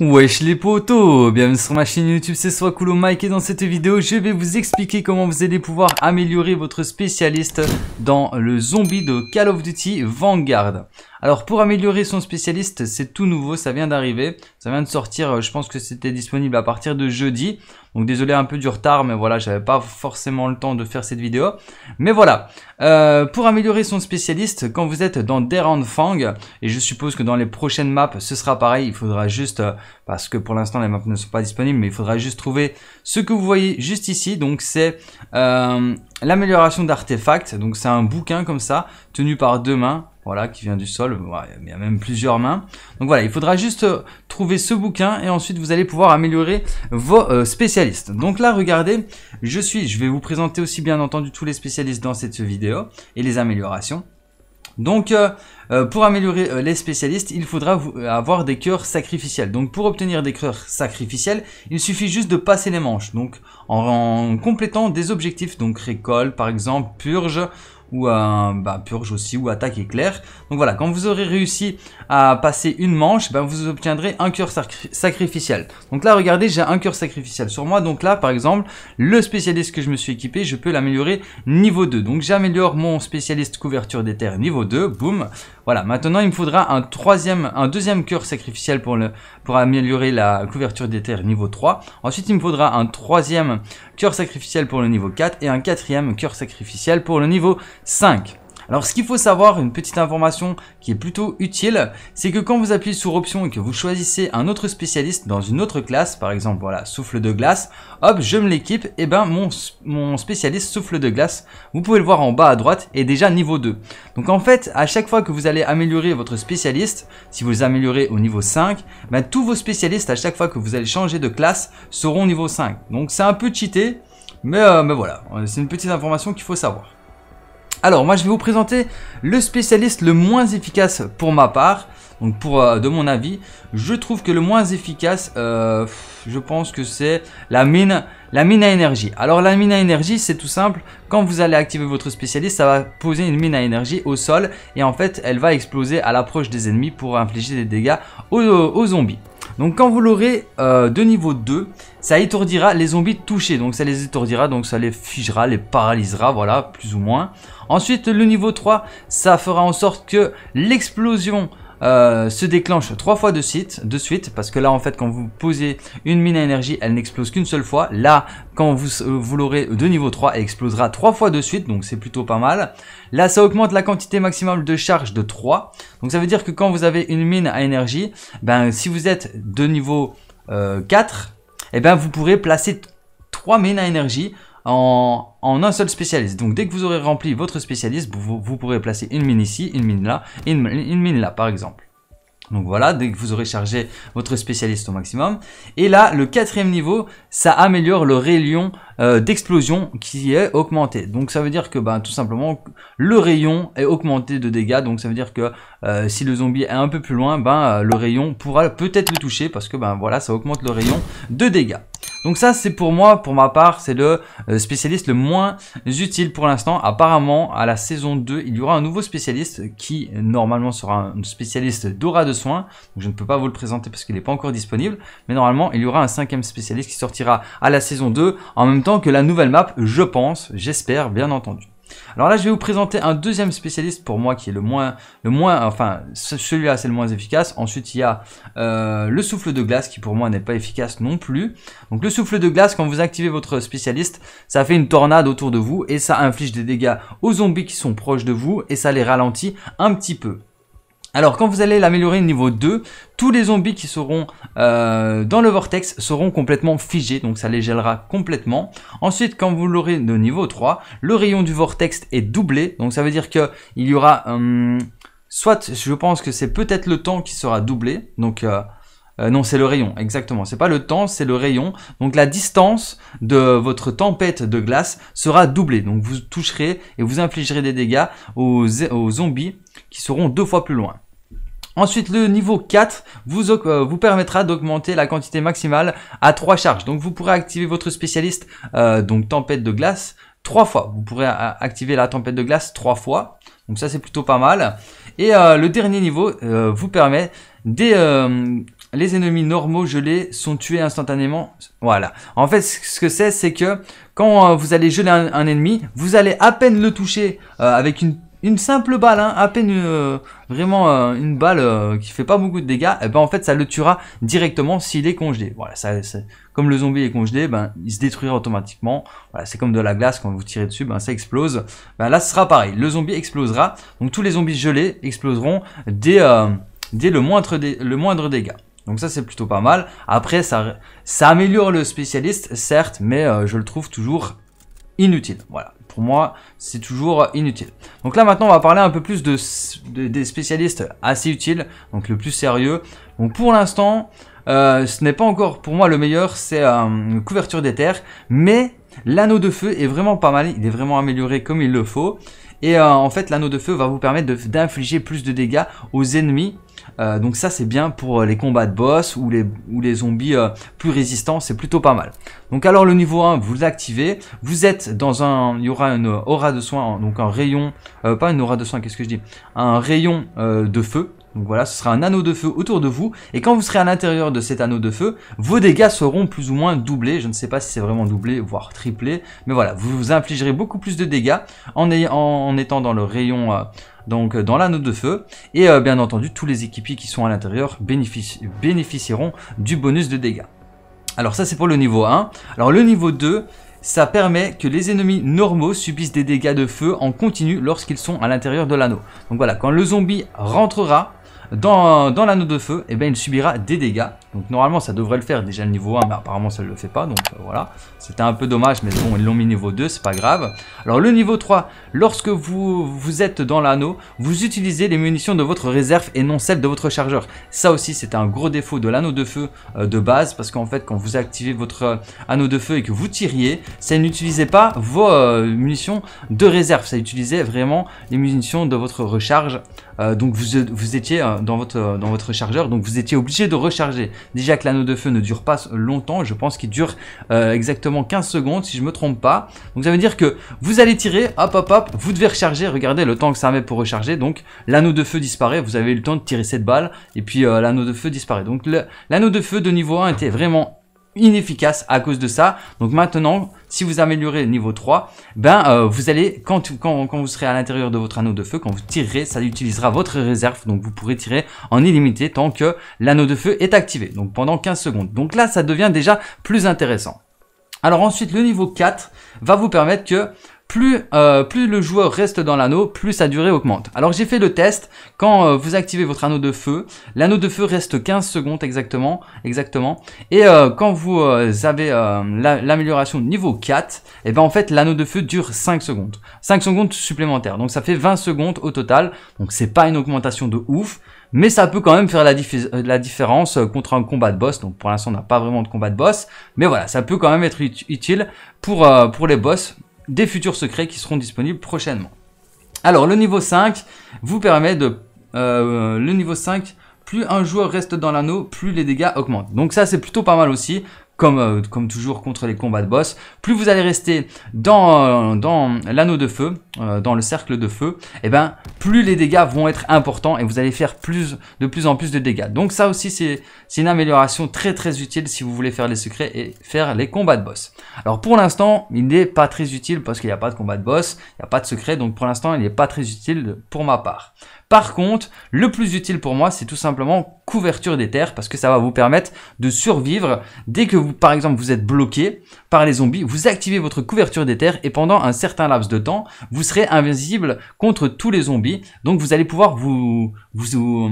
Wesh les potos, bienvenue sur ma chaîne YouTube, c'est soit Mike et dans cette vidéo je vais vous expliquer comment vous allez pouvoir améliorer votre spécialiste dans le zombie de Call of Duty Vanguard. Alors pour améliorer son spécialiste, c'est tout nouveau, ça vient d'arriver, ça vient de sortir, euh, je pense que c'était disponible à partir de jeudi. Donc désolé un peu du retard, mais voilà, j'avais pas forcément le temps de faire cette vidéo. Mais voilà, euh, pour améliorer son spécialiste, quand vous êtes dans Derand Fang, et je suppose que dans les prochaines maps, ce sera pareil, il faudra juste, euh, parce que pour l'instant les maps ne sont pas disponibles, mais il faudra juste trouver ce que vous voyez juste ici, donc c'est l'amélioration d'artefacts, donc c'est un bouquin comme ça, tenu par deux mains, voilà, qui vient du sol, il y a même plusieurs mains. Donc voilà, il faudra juste euh, trouver ce bouquin et ensuite vous allez pouvoir améliorer vos euh, spécialistes. Donc là, regardez, je suis, je vais vous présenter aussi bien entendu tous les spécialistes dans cette vidéo et les améliorations. Donc, euh, pour améliorer les spécialistes, il faudra avoir des cœurs sacrificiels. Donc, pour obtenir des cœurs sacrificiels, il suffit juste de passer les manches. Donc, en, en complétant des objectifs, donc récolte par exemple, purge, ou bah, purge aussi, ou attaque éclair. Donc voilà, quand vous aurez réussi à passer une manche, bah, vous obtiendrez un cœur sacrificiel. Donc là, regardez, j'ai un cœur sacrificiel sur moi. Donc là, par exemple, le spécialiste que je me suis équipé, je peux l'améliorer niveau 2. Donc j'améliore mon spécialiste couverture des terres niveau 2, boum. Voilà, maintenant il me faudra un troisième, un deuxième cœur sacrificiel pour, le, pour améliorer la couverture des terres niveau 3. Ensuite il me faudra un troisième cœur sacrificiel pour le niveau 4 et un quatrième cœur sacrificiel pour le niveau 5. Alors ce qu'il faut savoir, une petite information qui est plutôt utile, c'est que quand vous appuyez sur option et que vous choisissez un autre spécialiste dans une autre classe, par exemple voilà souffle de glace, hop je me l'équipe, et eh ben mon, spécialiste souffle de glace, vous pouvez le voir en bas à droite, est déjà niveau 2. Donc en fait, à chaque fois que vous allez améliorer votre spécialiste, si vous améliorez au niveau 5, ben, tous vos spécialistes à chaque fois que vous allez changer de classe seront au niveau 5. Donc c'est un peu cheaté, mais, euh, mais voilà, c'est une petite information qu'il faut savoir. Alors moi je vais vous présenter le spécialiste le moins efficace pour ma part. Donc pour euh, de mon avis, je trouve que le moins efficace, euh, je pense que c'est la mine, la mine à énergie. Alors la mine à énergie, c'est tout simple. Quand vous allez activer votre spécialiste, ça va poser une mine à énergie au sol et en fait, elle va exploser à l'approche des ennemis pour infliger des dégâts aux zombies. Donc quand vous l'aurez euh, de niveau 2, ça étourdira les zombies touchés. Donc ça les étourdira, donc ça les figera, les paralysera, voilà, plus ou moins. Ensuite, le niveau 3, ça fera en sorte que l'explosion euh, se déclenche trois fois de suite, de suite, parce que là en fait quand vous posez une mine à énergie, elle n'explose qu'une seule fois. Là, quand vous, euh, vous l'aurez de niveau 3, elle explosera trois fois de suite, donc c'est plutôt pas mal. Là, ça augmente la quantité maximale de charge de 3. Donc ça veut dire que quand vous avez une mine à énergie, ben si vous êtes de niveau 4, euh, et eh ben vous pourrez placer trois mines à énergie en, un seul spécialiste. Donc dès que vous aurez rempli votre spécialiste, vous, pourrez placer une mine ici, une mine là, une, mine là par exemple. Donc voilà, dès que vous aurez chargé votre spécialiste au maximum. Et là, le quatrième niveau, ça améliore le rayon euh, d'explosion qui est augmenté. Donc ça veut dire que ben, tout simplement, le rayon est augmenté de dégâts. Donc ça veut dire que euh, si le zombie est un peu plus loin, ben, euh, le rayon pourra peut-être le toucher parce que ben, voilà, ça augmente le rayon de dégâts. Donc ça, c'est pour moi, pour ma part, c'est le euh, spécialiste le moins utile pour l'instant. Apparemment, à la saison 2, il y aura un nouveau spécialiste qui, normalement, sera un spécialiste d'aura de soins. je ne peux pas vous le présenter parce qu'il n'est pas encore disponible. Mais normalement, il y aura un cinquième spécialiste qui sortira à la saison 2 en même temps que la nouvelle map, je pense, j'espère, bien entendu. Alors là, je vais vous présenter un deuxième spécialiste pour moi qui est le moins, le moins enfin, celui-là c'est le moins efficace. Ensuite, il y a euh, le souffle de glace qui pour moi n'est pas efficace non plus. Donc le souffle de glace, quand vous activez votre spécialiste, ça fait une tornade autour de vous et ça inflige des dégâts aux zombies qui sont proches de vous et ça les ralentit un petit peu. Alors quand vous allez l'améliorer niveau 2, tous les zombies qui seront euh, dans le vortex seront complètement figés, donc ça les gèlera complètement. Ensuite, quand vous l'aurez de niveau 3, le rayon du vortex est doublé, donc ça veut dire il y aura... Hum, soit, je pense que c'est peut-être le temps qui sera doublé, donc... Euh, euh, non, c'est le rayon, exactement. C'est pas le temps, c'est le rayon. Donc la distance de votre tempête de glace sera doublée. Donc vous toucherez et vous infligerez des dégâts aux zombies qui seront deux fois plus loin. Ensuite, le niveau 4 vous, euh, vous permettra d'augmenter la quantité maximale à 3 charges. Donc, vous pourrez activer votre spécialiste, euh, donc tempête de glace, 3 fois. Vous pourrez activer la tempête de glace 3 fois. Donc, ça, c'est plutôt pas mal. Et euh, le dernier niveau vous permet des... les ennemis normaux gelés sont tués instantanément. Voilà. En fait, ce que c'est, c'est que quand vous allez geler un, ennemi, vous allez à peine le toucher avec une une simple balle, hein, à peine euh, vraiment euh, une balle euh, qui fait pas beaucoup de dégâts, et eh ben en fait ça le tuera directement s'il est congelé. Voilà, ça, comme le zombie est congelé, ben il se détruira automatiquement. Voilà, c'est comme de la glace quand vous tirez dessus, ben ça explose. Ben, là ce sera pareil, le zombie explosera. Donc tous les zombies gelés exploseront dès, dès le moindre le moindre dégât. Donc ça c'est plutôt pas mal. Après ça ça améliore le spécialiste certes, mais je le trouve toujours inutile. Voilà. Pour moi, c'est toujours inutile. Donc là, maintenant, on va parler un peu plus des spécialistes assez utiles, donc le plus sérieux. Donc pour l'instant, euh, ce n'est pas encore pour moi le meilleur, c'est une euh, couverture des terres, mais l'anneau de feu est vraiment pas mal, il est vraiment amélioré comme il le faut. Et euh, en fait, l'anneau de feu va vous permettre d'infliger plus de dégâts aux ennemis. Euh, donc ça, c'est bien pour euh, les combats de boss ou les, zombies plus résistants. C'est plutôt pas mal. Donc alors, le niveau 1, vous l'activez. Vous êtes dans un... Il y aura une aura de soin, donc un rayon... pas une aura de soin, qu'est-ce que je dis Un rayon de feu donc voilà, ce sera un anneau de feu autour de vous, et quand vous serez à l'intérieur de cet anneau de feu, vos dégâts seront plus ou moins doublés, je ne sais pas si c'est vraiment doublé, voire triplé, mais voilà, vous vous infligerez beaucoup plus de dégâts en, étant dans le rayon... Euh, donc euh, dans l'anneau de feu. Et euh, bien entendu, tous les équipiers qui sont à l'intérieur bénéficieront du bonus de dégâts. Alors ça c'est pour le niveau 1. Alors le niveau 2, ça permet que les ennemis normaux subissent des dégâts de feu en continu lorsqu'ils sont à l'intérieur de l'anneau. Donc voilà, quand le zombie rentrera, dans, l'anneau de feu, et eh bien il subira des dégâts. Donc normalement ça devrait le faire déjà le niveau 1, mais apparemment ça ne le fait pas, donc euh, voilà. C'était un peu dommage, mais bon, ils l'ont mis niveau 2, c'est pas grave. Alors le niveau 3, lorsque vous, vous êtes dans l'anneau, vous utilisez les munitions de votre réserve et non celles de votre chargeur. Ça aussi c'est un gros défaut de l'anneau de feu euh, de base, parce qu'en fait quand vous activez votre euh, anneau de feu et que vous tiriez, ça n'utilisait pas vos munitions de réserve, ça utilisait vraiment les munitions de votre recharge euh, donc vous, vous étiez euh, dans votre, euh, dans votre chargeur, donc vous étiez obligé de recharger. Déjà que l'anneau de feu ne dure pas longtemps, je pense qu'il dure exactement 15 secondes si je me trompe pas. Donc ça veut dire que vous allez tirer, hop hop hop, vous devez recharger, regardez le temps que ça met pour recharger, donc l'anneau de feu disparaît, vous avez eu le temps de tirer cette balle, et puis l'anneau de feu disparaît. Donc l'anneau de feu de niveau 1 était vraiment inefficace à cause de ça. Donc maintenant, si vous améliorez le niveau 3, ben euh, vous allez, quand, quand, vous serez à l'intérieur de votre anneau de feu, quand vous tirerez, ça utilisera votre réserve, donc vous pourrez tirer en illimité tant que l'anneau de feu est activé, donc pendant 15 secondes. Donc là, ça devient déjà plus intéressant. Alors ensuite, le niveau 4 va vous permettre que euh, plus, le joueur reste dans l'anneau, plus sa durée augmente. Alors j'ai fait le test, quand euh, vous activez votre anneau de feu, l'anneau de feu reste 15 secondes exactement, exactement. et euh, quand vous avez l'amélioration niveau 4, et eh ben en fait l'anneau de feu dure 5 secondes, 5 secondes supplémentaires, donc ça fait 20 secondes au total, donc c'est pas une augmentation de ouf, mais ça peut quand même faire la, différence contre un combat de boss. Donc pour l'instant, on n'a pas vraiment de combat de boss, mais voilà, ça peut quand même être utile pour les boss des futurs secrets qui seront disponibles prochainement. Alors le niveau 5 vous permet de... Euh, le niveau 5, plus un joueur reste dans l'anneau, plus les dégâts augmentent. Donc ça c'est plutôt pas mal aussi. Euh, comme, toujours contre les combats de boss. Plus vous allez rester dans, euh, l'anneau de feu, euh, dans le cercle de feu, et eh ben plus les dégâts vont être importants et vous allez faire plus, de plus en plus de dégâts. Donc ça aussi c'est une amélioration très très utile si vous voulez faire les secrets et faire les combats de boss. Alors pour l'instant il n'est pas très utile parce qu'il n'y a pas de combat de boss, il n'y a pas de secret, donc pour l'instant il n'est pas très utile pour ma part. Par contre, le plus utile pour moi, c'est tout simplement couverture des terres parce que ça va vous permettre de survivre dès que vous, par exemple, vous êtes bloqué par les zombies, vous activez votre couverture des terres et pendant un certain laps de temps, vous serez invisible contre tous les zombies. Donc vous allez pouvoir vous, vous,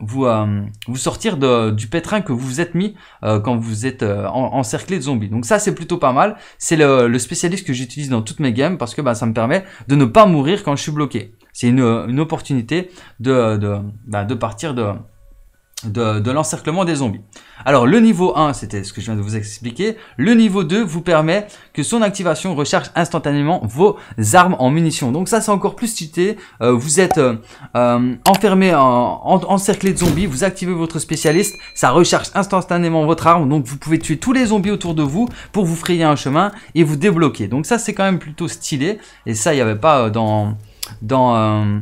vous, euh, sortir du pétrin que vous vous êtes mis euh, quand vous êtes euh, encerclé de zombies. Donc ça c'est plutôt pas mal. C'est le, spécialiste que j'utilise dans toutes mes games parce que bah, ça me permet de ne pas mourir quand je suis bloqué. C'est une, une opportunité de, de, bah, de partir de, de, l'encerclement des zombies. Alors le niveau 1, c'était ce que je viens de vous expliquer. Le niveau 2 vous permet que son activation recherche instantanément vos armes en munitions. Donc ça c'est encore plus stylé euh, vous êtes euh, euh, enfermé, en, encerclé de zombies, vous activez votre spécialiste, ça recherche instantanément votre arme. Donc vous pouvez tuer tous les zombies autour de vous pour vous frayer un chemin et vous débloquer. Donc ça c'est quand même plutôt stylé. Et ça il n'y avait pas dans... dans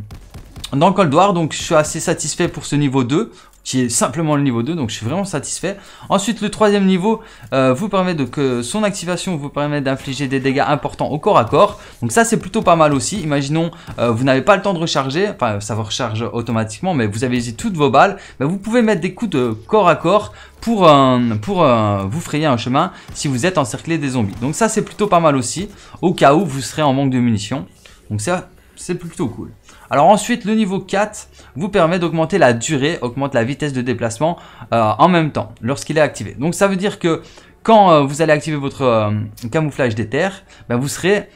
dans Cold War, donc je suis assez satisfait pour ce niveau 2 qui est simplement le niveau 2, donc je suis vraiment satisfait. Ensuite, le troisième niveau euh, vous permet de que son activation vous permet d'infliger des dégâts importants au corps à corps. Donc ça, c'est plutôt pas mal aussi. Imaginons, euh, vous n'avez pas le temps de recharger, enfin ça vous recharge automatiquement, mais vous avez toutes vos balles, bah, vous pouvez mettre des coups de corps à corps pour, un pour euh, vous frayer un chemin si vous êtes encerclé des zombies. Donc ça c'est plutôt pas mal aussi, au cas où vous serez en manque de munitions. Donc ça c'est plutôt cool. Alors ensuite, le niveau 4 vous permet d'augmenter la durée, augmente la vitesse de déplacement euh, en même temps lorsqu'il est activé. Donc ça veut dire que quand euh, vous allez activer votre euh, camouflage des terres, ben, vous serez...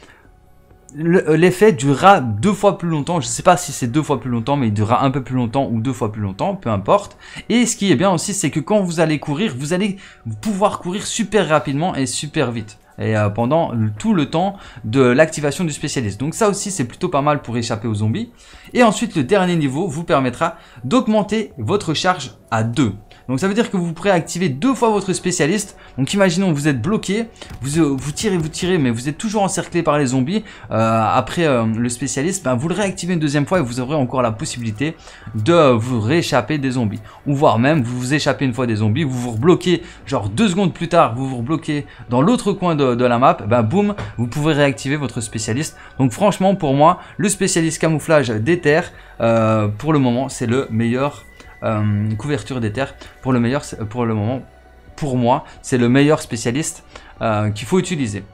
L'effet durera deux fois plus longtemps, je ne sais pas si c'est deux fois plus longtemps, mais il durera un peu plus longtemps ou deux fois plus longtemps, peu importe. Et ce qui est bien aussi, c'est que quand vous allez courir, vous allez pouvoir courir super rapidement et super vite et euh, pendant tout le temps de l'activation du spécialiste. Donc ça aussi c'est plutôt pas mal pour échapper aux zombies. Et ensuite le dernier niveau vous permettra d'augmenter votre charge à 2. Donc ça veut dire que vous pourrez activer deux fois votre spécialiste. Donc imaginons vous êtes bloqué, vous, euh, tirez, vous tirez, mais vous êtes toujours encerclé par les zombies. Euh, après euh, le spécialiste, ben, vous le réactivez une deuxième fois et vous aurez encore la possibilité de vous rééchapper des zombies. Ou voire même, vous vous échappez une fois des zombies, vous vous rebloquez, genre deux secondes plus tard, vous vous rebloquez dans l'autre coin de, la map, ben boum, vous pouvez réactiver votre spécialiste. Donc franchement, pour moi, le spécialiste camouflage des terres, pour le moment, c'est le meilleur euh, couverture des terres. Pour le, meilleur, pour le moment, pour moi, c'est le meilleur spécialiste euh, qu'il faut utiliser.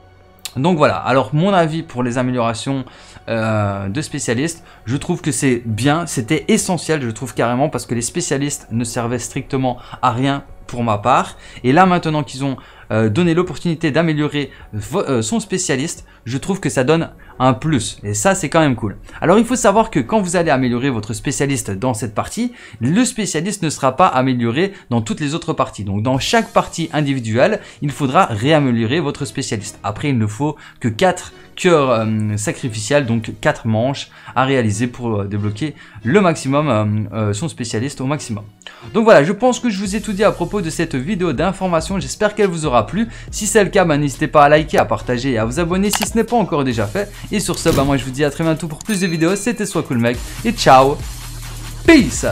Donc voilà, alors mon avis pour les améliorations euh, de spécialistes, je trouve que c'est bien, c'était essentiel, je trouve carrément, parce que les spécialistes ne servaient strictement à rien pour ma part. Et là maintenant qu'ils ont euh, donné l'opportunité d'améliorer euh, son spécialiste, je trouve que ça donne un plus. Et ça c'est quand même cool. Alors il faut savoir que quand vous allez améliorer votre spécialiste dans cette partie, le spécialiste ne sera pas amélioré dans toutes les autres parties. Donc dans chaque partie individuelle, il faudra réaméliorer votre spécialiste. Après il ne faut que 4 cœur euh, sacrificiel, donc 4 manches à réaliser pour euh, débloquer le maximum, euh, son spécialiste au maximum. Donc voilà, je pense que je vous ai tout dit à propos de cette vidéo d'information, j'espère qu'elle vous aura plu. Si c'est le cas, bah, n'hésitez pas à liker, à partager et à vous abonner si ce n'est pas encore déjà fait. Et sur ce, bah, moi je vous dis à très bientôt pour plus de vidéos, c'était Soit Cool Mec, et ciao, peace